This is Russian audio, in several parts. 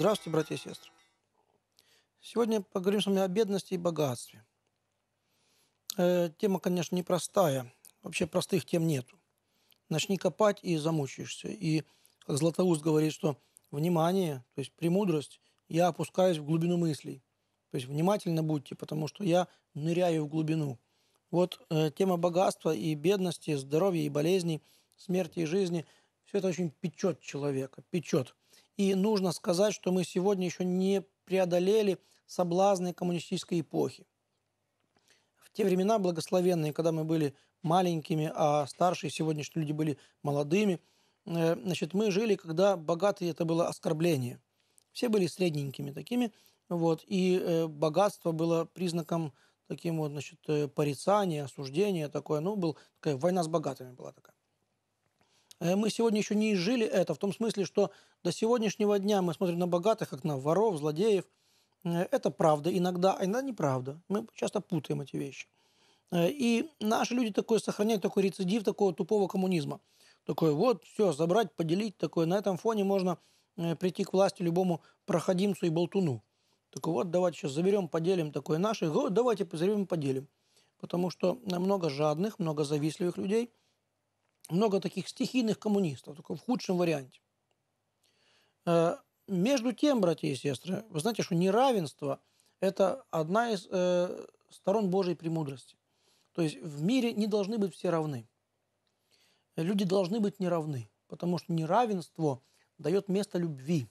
Здравствуйте, братья и сестры. Сегодня поговорим с вами о бедности и богатстве. Э, тема, конечно, непростая. Вообще простых тем нету. Начни копать и замучаешься. И как Златоуст говорит, что внимание, то есть премудрость, я опускаюсь в глубину мыслей. То есть внимательно будьте, потому что я ныряю в глубину. Вот э, тема богатства и бедности, здоровья и болезней, смерти и жизни, все это очень печет человека, печет. И нужно сказать, что мы сегодня еще не преодолели соблазны коммунистической эпохи. В те времена благословенные, когда мы были маленькими, а старшие сегодняшние люди были молодыми, э, значит, мы жили, когда богатые это было оскорбление. Все были средненькими такими, вот, и э, богатство было признаком таким вот, значит, э, порицания, осуждения такое, ну, был, такая война с богатыми была такая. Э, мы сегодня еще не изжили это, в том смысле, что до сегодняшнего дня мы смотрим на богатых, как на воров, злодеев. Э, это правда иногда, а иногда неправда. Мы часто путаем эти вещи. Э, и наши люди такое сохраняют, такой рецидив такого тупого коммунизма. Такое вот, все, забрать, поделить, такое. На этом фоне можно прийти к власти любому проходимцу и болтуну. Такой вот, давайте сейчас заберем, поделим такое наше. наши. Давайте заберем, поделим. Потому что много жадных, много завистливых людей – много таких стихийных коммунистов, только в худшем варианте. Э, между тем, братья и сестры, вы знаете, что неравенство – это одна из э, сторон Божьей премудрости. То есть в мире не должны быть все равны. Люди должны быть неравны, потому что неравенство дает место любви.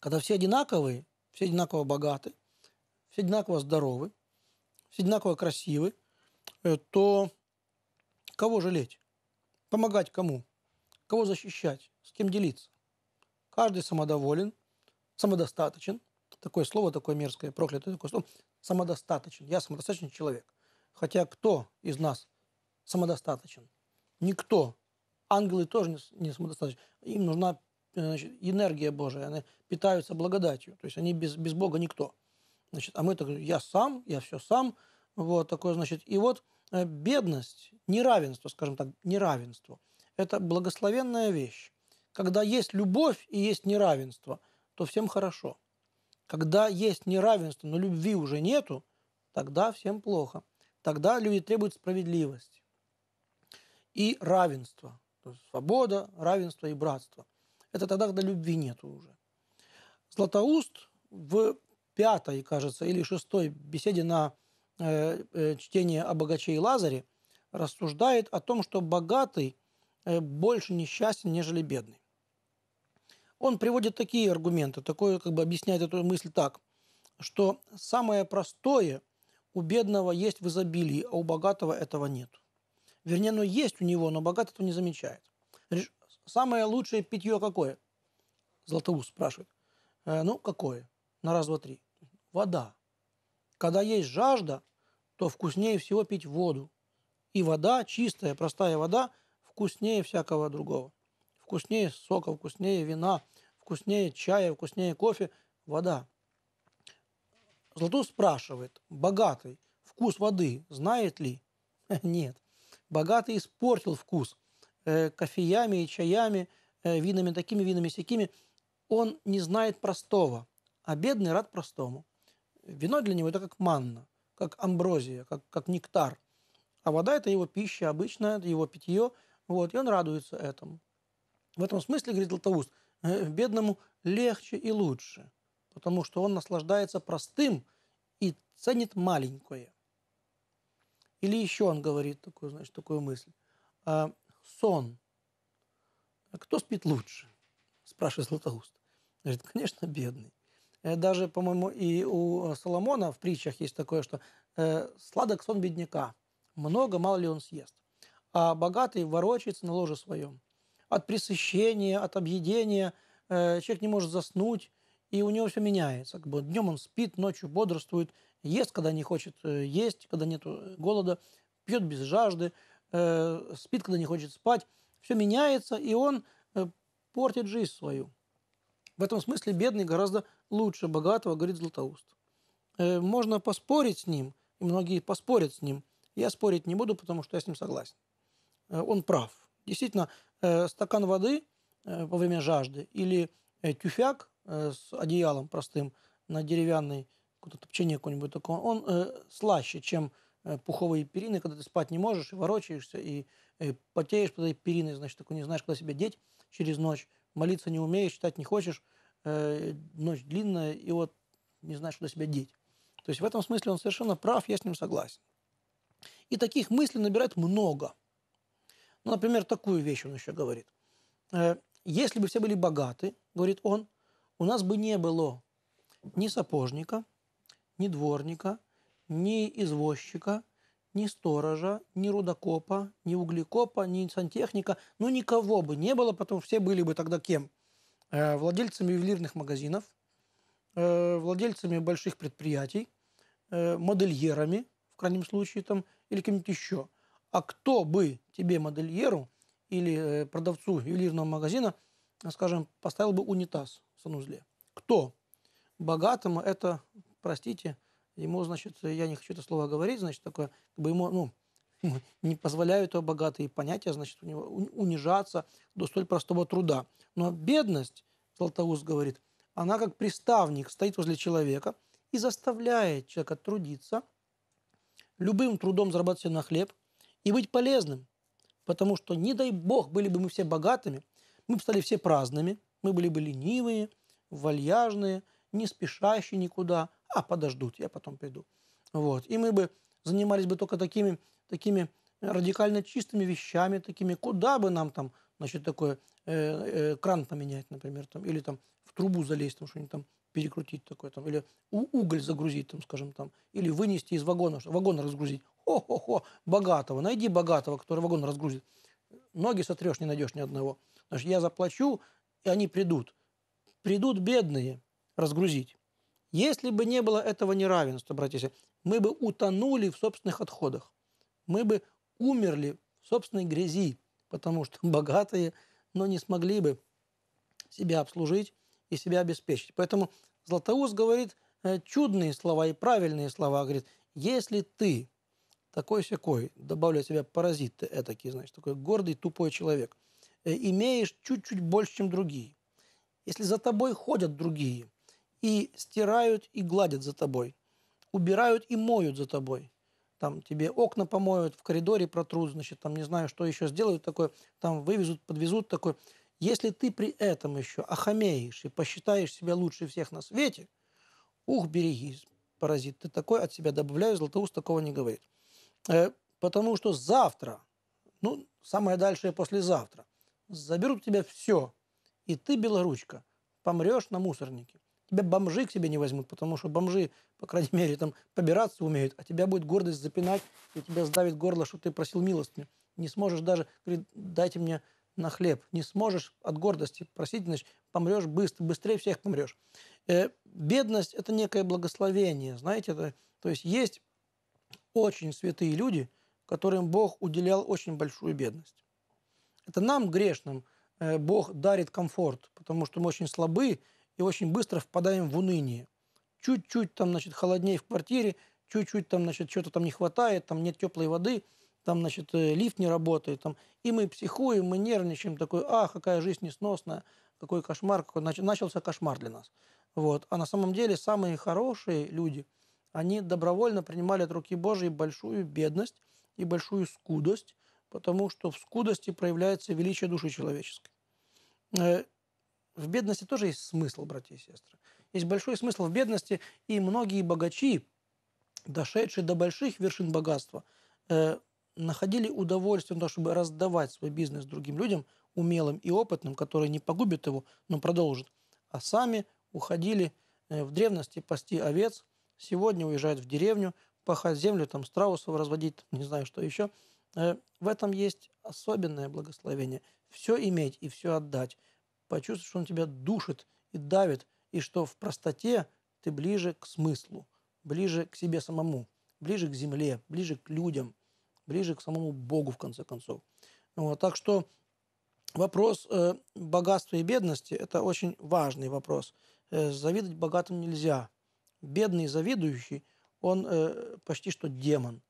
Когда все одинаковые, все одинаково богаты, все одинаково здоровы, все одинаково красивы, э, то кого жалеть? Помогать кому? Кого защищать? С кем делиться? Каждый самодоволен, самодостаточен. Такое слово, такое мерзкое, проклятое такое слово. Самодостаточен. Я самодостаточный человек. Хотя кто из нас самодостаточен? Никто. Ангелы тоже не самодостаточны. Им нужна значит, энергия Божия. Они питаются благодатью. То есть они без, без Бога никто. Значит, а мы так, я сам, я все сам. Вот такое, значит. И вот Э, бедность, неравенство, скажем так, неравенство – это благословенная вещь. Когда есть любовь и есть неравенство, то всем хорошо. Когда есть неравенство, но любви уже нету, тогда всем плохо. Тогда люди требуют справедливости и равенства. То есть свобода, равенство и братство. Это тогда, когда любви нету уже. Златоуст в пятой, кажется, или шестой беседе на Э, э, чтение о богаче и Лазаре, рассуждает о том, что богатый э, больше несчастен, нежели бедный. Он приводит такие аргументы, такое как бы объясняет эту мысль так, что самое простое у бедного есть в изобилии, а у богатого этого нет. Вернее, оно есть у него, но богатый этого не замечает. Самое лучшее питье какое? Златоуст спрашивает. Ну, какое? На раз, два, три. Вода. Когда есть жажда, то вкуснее всего пить воду. И вода, чистая, простая вода, вкуснее всякого другого. Вкуснее сока, вкуснее вина, вкуснее чая, вкуснее кофе – вода. Злату спрашивает, богатый, вкус воды знает ли? Нет. Богатый испортил вкус э, кофеями и чаями, э, винами такими, винами всякими. Он не знает простого, а бедный рад простому. Вино для него – это как манна, как амброзия, как, как нектар. А вода – это его пища обычная, это его питье, вот, и он радуется этому. В этом смысле, говорит Златоуст, э, бедному легче и лучше, потому что он наслаждается простым и ценит маленькое. Или еще он говорит такую, значит, такую мысль. А, сон. Кто спит лучше? Спрашивает Златоуст. Говорит, конечно, бедный. Э, даже, по-моему, и у э, Соломона в притчах есть такое, что э, «сладок сон бедняка, много, мало ли он съест, а богатый ворочается на ложе своем». От пресыщения, от объедения человек не может заснуть, и у него все меняется. Как бы днем он спит, ночью бодрствует, ест, когда не хочет есть, когда нет голода, пьет без жажды, спит, когда не хочет спать. Все меняется, и он портит жизнь свою. В этом смысле бедный гораздо лучше богатого, говорит Златоуст. Э, можно поспорить с ним, и многие поспорят с ним. Я спорить не буду, потому что я с ним согласен. Э, он прав. Действительно, э, стакан воды во время жажды или тюфяк с одеялом простым на деревянной какое-то топчение какое-нибудь такое, он э, слаще, чем пуховые перины, когда ты спать не можешь, и ворочаешься, и, и потеешь под этой периной, значит, такой не знаешь, куда себя деть через ночь молиться не умеешь, читать не хочешь, э, ночь длинная, и вот не знаешь, куда себя деть. То есть в этом смысле он совершенно прав, я с ним согласен. И таких мыслей набирает много. Ну, например, такую вещь он еще говорит. Э, если бы все были богаты, говорит он, у нас бы не было ни сапожника, ни дворника, ни извозчика, ни сторожа, ни рудокопа, ни углекопа, ни сантехника, ну никого бы не было, потому что все были бы тогда кем? Э, владельцами ювелирных магазинов, э, владельцами больших предприятий, э, модельерами, в крайнем случае, там, или кем-нибудь еще. А кто бы тебе, модельеру или продавцу ювелирного магазина, скажем, поставил бы унитаз в санузле? Кто? Богатому это, простите, ему, значит, я не хочу это слово говорить, значит, такое, как бы ему, ну, не позволяют его богатые понятия, значит, у него унижаться до столь простого труда. Но бедность, Златоуст говорит, она как приставник стоит возле человека и заставляет человека трудиться, любым трудом зарабатывать себе на хлеб и быть полезным. Потому что, не дай бог, были бы мы все богатыми, мы бы стали все праздными, мы были бы ленивые, вальяжные – не спешащие никуда, а подождут, я потом приду. Вот. И мы бы занимались бы только такими, такими э, радикально чистыми вещами, такими, куда бы нам там, значит, такой э, э, кран поменять, например, там, или там в трубу залезть, там что-нибудь там перекрутить такое, там, или уголь загрузить, там, скажем, там, или вынести из вагона, вагон разгрузить. Хо-хо-хо, богатого, найди богатого, который вагон разгрузит. Ноги сотрешь, не найдешь ни одного. Значит, я заплачу, и они придут. Придут бедные, разгрузить. Если бы не было этого неравенства, братья, мы бы утонули в собственных отходах. Мы бы умерли в собственной грязи, потому что богатые, но не смогли бы себя обслужить и себя обеспечить. Поэтому Златоуст говорит э, чудные слова и правильные слова. Говорит, если ты такой-сякой, добавляю себя паразит ты этакий, значит, такой гордый, тупой человек, э, имеешь чуть-чуть больше, чем другие, если за тобой ходят другие – и стирают и гладят за тобой, убирают и моют за тобой. Там тебе окна помоют, в коридоре протрут, значит, там не знаю, что еще сделают такое, там вывезут, подвезут такое. Если ты при этом еще охамеешь и посчитаешь себя лучше всех на свете, ух, берегись, паразит, ты такой от себя добавляю, Златоуст такого не говорит. Э, потому что завтра, ну, самое дальшее послезавтра, заберут у тебя все, и ты, белоручка, помрешь на мусорнике. Тебя бомжи к себе не возьмут, потому что бомжи, по крайней мере, там побираться умеют, а тебя будет гордость запинать, и тебя сдавит горло, что ты просил милостыню. Не сможешь даже, говорит, дайте мне на хлеб. Не сможешь от гордости просить, значит, помрешь быстро, быстрее всех помрешь. Э, бедность – это некое благословение, знаете, это, то есть есть очень святые люди, которым Бог уделял очень большую бедность. Это нам, грешным, э, Бог дарит комфорт, потому что мы очень слабы, и очень быстро впадаем в уныние. Чуть-чуть там, значит, холоднее в квартире, чуть-чуть там, значит, что-то там не хватает, там нет теплой воды, там, значит, э, лифт не работает, там, и мы психуем, мы нервничаем, такой, а, какая жизнь несносная, какой кошмар, какой... начался кошмар для нас. Вот. А на самом деле самые хорошие люди, они добровольно принимали от руки Божией большую бедность и большую скудость, потому что в скудости проявляется величие души человеческой. Э, в бедности тоже есть смысл, братья и сестры. Есть большой смысл в бедности, и многие богачи, дошедшие до больших вершин богатства, э, находили удовольствие в том, чтобы раздавать свой бизнес другим людям, умелым и опытным, которые не погубят его, но продолжат. А сами уходили э, в древности пасти овец, сегодня уезжают в деревню, пахать землю, там страусов разводить, не знаю, что еще. Э, в этом есть особенное благословение. Все иметь и все отдать почувствуешь, что он тебя душит и давит, и что в простоте ты ближе к смыслу, ближе к себе самому, ближе к земле, ближе к людям, ближе к самому Богу, в конце концов. Вот, так что вопрос э, богатства и бедности – это очень важный вопрос. Э, завидовать богатым нельзя. Бедный завидующий, он э, почти что демон.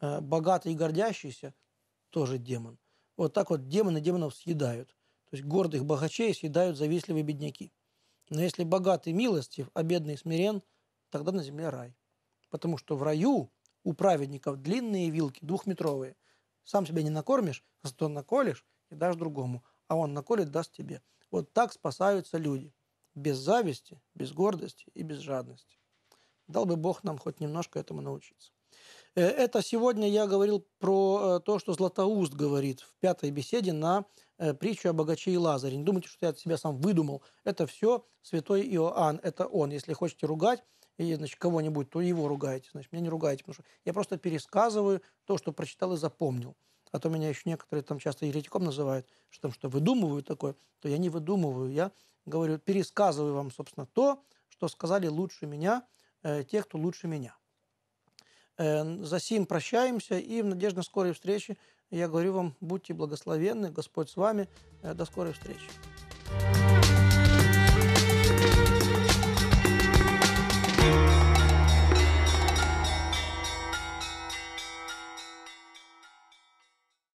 Э, богатый и гордящийся – тоже демон. Вот так вот демоны демонов съедают есть гордых богачей съедают завистливые бедняки. Но если богатый милостив, а бедный смирен, тогда на земле рай. Потому что в раю у праведников длинные вилки, двухметровые. Сам себя не накормишь, зато наколешь и дашь другому. А он наколет, даст тебе. Вот так спасаются люди. Без зависти, без гордости и без жадности. Дал бы Бог нам хоть немножко этому научиться. Э, это сегодня я говорил про э, то, что Златоуст говорит в пятой беседе на Э, притчу о богаче и Лазаре. Не думайте, что я от себя сам выдумал. Это все святой Иоанн, это он. Если хотите ругать значит, кого-нибудь, то его ругаете. Значит, меня не ругаете, потому что я просто пересказываю то, что прочитал и запомнил. А то меня еще некоторые там часто еретиком называют, что там что выдумываю такое, то я не выдумываю. Я говорю, пересказываю вам, собственно, то, что сказали лучше меня э, те, кто лучше меня. Э, за сим прощаемся и в надежде на скорой встречи я говорю вам, будьте благословенны, Господь с вами. Э, до скорой встречи.